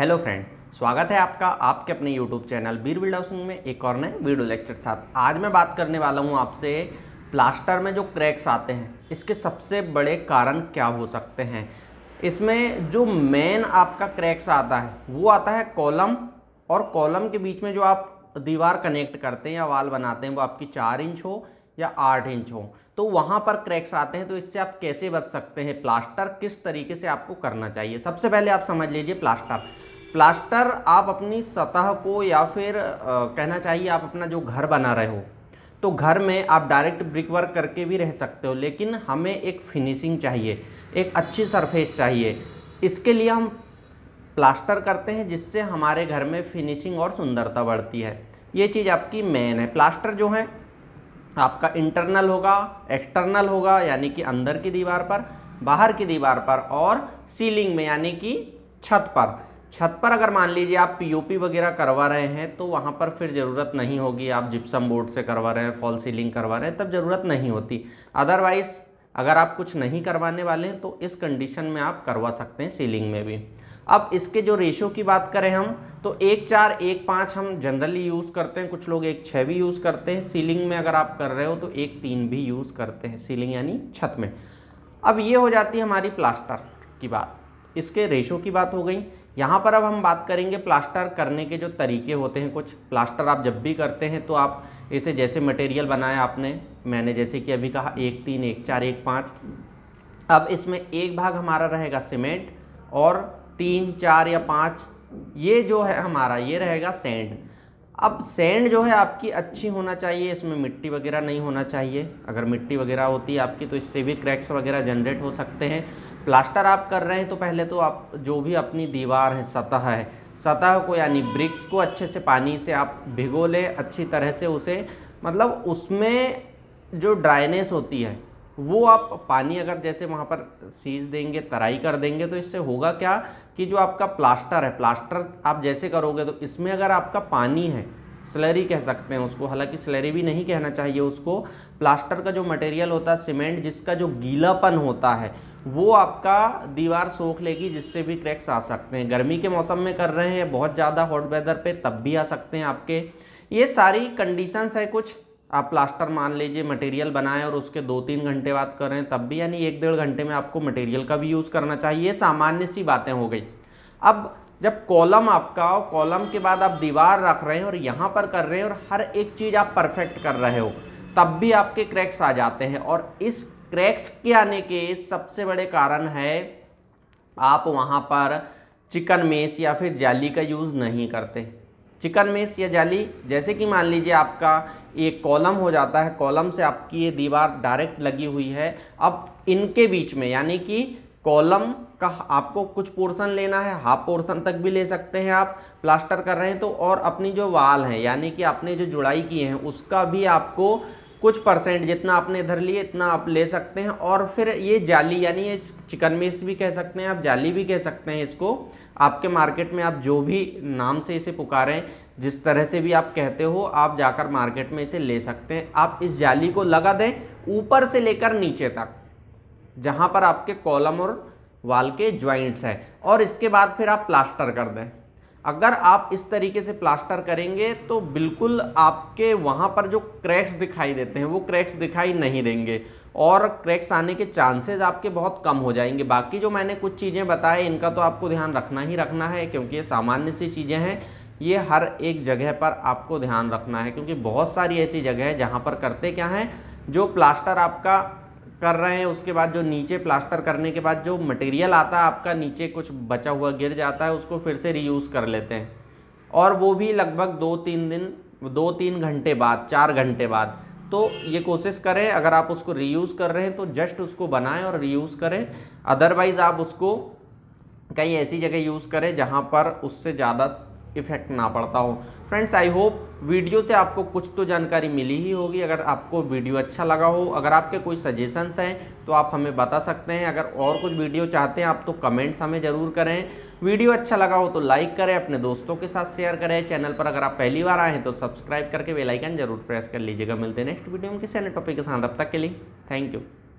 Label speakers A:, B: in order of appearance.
A: hello friend स्वागत है आपका आपके अपने यूट्यूब चैनल बीर बिल्ड हाउसिंग में एक और नए वीडियो लेक्चर के साथ आज मैं बात करने वाला हूँ आपसे प्लास्टर में जो क्रैक्स आते हैं इसके सबसे बड़े कारण क्या हो सकते हैं इसमें जो मेन आपका क्रैक्स आता है वो आता है कॉलम और कॉलम के बीच में जो आप दीवार कनेक्ट करते हैं या वाल बनाते हैं वो आपकी चार इंच हो या आठ इंच हो तो वहाँ पर क्रैक्स आते हैं तो इससे आप कैसे बच सकते हैं प्लास्टर किस तरीके से आपको करना चाहिए सबसे पहले आप समझ लीजिए प्लास्टर प्लास्टर आप अपनी सतह को या फिर आ, कहना चाहिए आप अपना जो घर बना रहे हो तो घर में आप डायरेक्ट ब्रिक वर्क करके भी रह सकते हो लेकिन हमें एक फिनिशिंग चाहिए एक अच्छी सरफेस चाहिए इसके लिए हम प्लास्टर करते हैं जिससे हमारे घर में फिनिशिंग और सुंदरता बढ़ती है ये चीज़ आपकी मेन है प्लास्टर जो है आपका इंटरनल होगा एक्सटर्नल होगा यानी कि अंदर की दीवार पर बाहर की दीवार पर और सीलिंग में यानी कि छत पर छत पर अगर मान लीजिए आप पीओपी वगैरह करवा रहे हैं तो वहाँ पर फिर ज़रूरत नहीं होगी आप जिप्सम बोर्ड से करवा रहे हैं फॉल सीलिंग करवा रहे हैं तब ज़रूरत नहीं होती अदरवाइज़ अगर आप कुछ नहीं करवाने वाले हैं तो इस कंडीशन में आप करवा सकते हैं सीलिंग में भी अब इसके जो रेशो की बात करें हम तो एक चार एक पाँच हम जनरली यूज़ करते हैं कुछ लोग एक छः भी यूज़ करते हैं सीलिंग में अगर आप कर रहे हो तो एक तीन भी यूज़ करते हैं सीलिंग यानी छत में अब ये हो जाती है हमारी प्लास्टर की बात इसके रेशो की बात हो गई यहाँ पर अब हम बात करेंगे प्लास्टर करने के जो तरीके होते हैं कुछ प्लास्टर आप जब भी करते हैं तो आप इसे जैसे मटेरियल बनाया आपने मैंने जैसे कि अभी कहा एक तीन एक चार एक पाँच अब इसमें एक भाग हमारा रहेगा सीमेंट और तीन चार या पाँच ये जो है हमारा ये रहेगा सेंड अब सेंड जो है आपकी अच्छी होना चाहिए इसमें मिट्टी वगैरह नहीं होना चाहिए अगर मिट्टी वगैरह होती है आपकी तो इससे भी क्रैक्स वगैरह जनरेट हो सकते हैं प्लास्टर आप कर रहे हैं तो पहले तो आप जो भी अपनी दीवार है सतह है सतह को यानी ब्रिक्स को अच्छे से पानी से आप भिगो लें अच्छी तरह से उसे मतलब उसमें जो ड्राइनेस होती है वो आप पानी अगर जैसे वहाँ पर सीज देंगे तराई कर देंगे तो इससे होगा क्या कि जो आपका प्लास्टर है प्लास्टर आप जैसे करोगे तो इसमें अगर आपका पानी है स्लरी कह सकते हैं उसको हालांकि स्लरी भी नहीं कहना चाहिए उसको प्लास्टर का जो मटेरियल होता है सीमेंट जिसका जो गीलापन होता है वो आपका दीवार सोख लेगी जिससे भी क्रैक्स आ सकते हैं गर्मी के मौसम में कर रहे हैं बहुत ज़्यादा हॉट वेदर पे तब भी आ सकते हैं आपके ये सारी कंडीशंस है कुछ आप प्लास्टर मान लीजिए मटेरियल बनाएं और उसके दो तीन घंटे बाद कर रहे हैं तब भी यानी एक डेढ़ घंटे में आपको मटेरियल का भी यूज़ करना चाहिए सामान्य सी बातें हो गई अब जब कॉलम आपका हो कॉलम के बाद आप दीवार रख रहे हैं और यहाँ पर कर रहे हैं और हर एक चीज़ आप परफेक्ट कर रहे हो तब भी आपके क्रैक्स आ जाते हैं और इस क्रैक्स के आने के सबसे बड़े कारण है आप वहाँ पर चिकन मेस या फिर जाली का यूज़ नहीं करते चिकन मेस या जाली जैसे कि मान लीजिए आपका एक कॉलम हो जाता है कॉलम से आपकी ये दीवार डायरेक्ट लगी हुई है अब इनके बीच में यानी कि कॉलम का आपको कुछ पोर्शन लेना है हाफ पोर्शन तक भी ले सकते हैं आप प्लास्टर कर रहे हैं तो और अपनी जो वाल है यानी कि आपने जो जुड़ाई की है उसका भी आपको कुछ परसेंट जितना आपने इधर लिए इतना आप ले सकते हैं और फिर ये जाली यानी ये चिकन मेस भी कह सकते हैं आप जाली भी कह सकते हैं इसको आपके मार्केट में आप जो भी नाम से इसे पुकारें जिस तरह से भी आप कहते हो आप जाकर मार्केट में इसे ले सकते हैं आप इस जाली को लगा दें ऊपर से लेकर नीचे तक जहाँ पर आपके कॉलम और वाल के ज्वाइंट्स हैं और इसके बाद फिर आप प्लास्टर कर दें अगर आप इस तरीके से प्लास्टर करेंगे तो बिल्कुल आपके वहाँ पर जो क्रैक्स दिखाई देते हैं वो क्रैक्स दिखाई नहीं देंगे और क्रैक्स आने के चांसेस आपके बहुत कम हो जाएंगे बाकी जो मैंने कुछ चीज़ें बताए इनका तो आपको ध्यान रखना ही रखना है क्योंकि ये सामान्य सी चीज़ें हैं ये हर एक जगह पर आपको ध्यान रखना है क्योंकि बहुत सारी ऐसी जगह है जहाँ पर करते क्या हैं जो प्लास्टर आपका कर रहे हैं उसके बाद जो नीचे प्लास्टर करने के बाद जो मटेरियल आता है आपका नीचे कुछ बचा हुआ गिर जाता है उसको फिर से रीयूज़ कर लेते हैं और वो भी लगभग दो तीन दिन दो तीन घंटे बाद चार घंटे बाद तो ये कोशिश करें अगर आप उसको रीयूज़ कर रहे हैं तो जस्ट उसको बनाएं और रीयूज़ करें अदरवाइज़ आप उसको कहीं ऐसी जगह यूज़ करें जहाँ पर उससे ज़्यादा इफेक्ट ना पड़ता हो फ्रेंड्स आई होप वीडियो से आपको कुछ तो जानकारी मिली ही होगी अगर आपको वीडियो अच्छा लगा हो अगर आपके कोई सजेशंस हैं तो आप हमें बता सकते हैं अगर और कुछ वीडियो चाहते हैं आप तो कमेंट्स हमें ज़रूर करें वीडियो अच्छा लगा हो तो लाइक करें अपने दोस्तों के साथ शेयर करें चैनल पर अगर आप पहली बार आए हैं तो सब्सक्राइब करके बेलाइकन जरूर प्रेस कर लीजिएगा मिलते हैं नेक्स्ट वीडियो में किसी अन्य टॉपिक के साथ अब तक के लिए थैंक यू